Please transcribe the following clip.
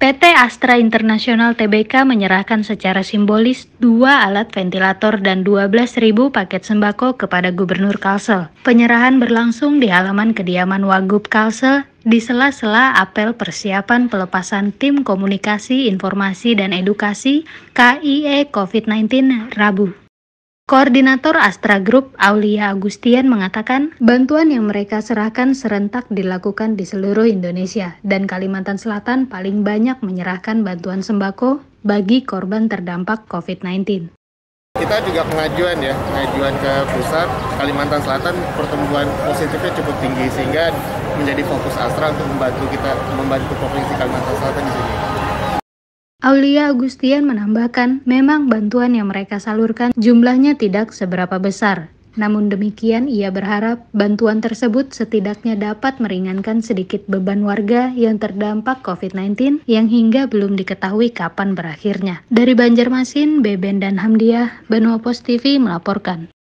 PT Astra Internasional Tbk menyerahkan secara simbolis dua alat ventilator dan 12.000 paket sembako kepada Gubernur Kalsel. Penyerahan berlangsung di halaman kediaman Wagub Kalsel di sela-sela apel persiapan pelepasan tim komunikasi, informasi, dan edukasi KIE COVID-19 Rabu. Koordinator Astra Group Aulia Agustian mengatakan, bantuan yang mereka serahkan serentak dilakukan di seluruh Indonesia dan Kalimantan Selatan paling banyak menyerahkan bantuan sembako bagi korban terdampak COVID-19. Kita juga pengajuan ya, pengajuan ke pusat Kalimantan Selatan pertumbuhan positifnya cukup tinggi sehingga menjadi fokus Astra untuk membantu kita membantu provinsi Kalimantan Selatan Aulia Agustian menambahkan, memang bantuan yang mereka salurkan jumlahnya tidak seberapa besar. Namun demikian, ia berharap bantuan tersebut setidaknya dapat meringankan sedikit beban warga yang terdampak COVID-19 yang hingga belum diketahui kapan berakhirnya. Dari Banjarmasin, Beben dan Hamdiah, Benua Post TV melaporkan.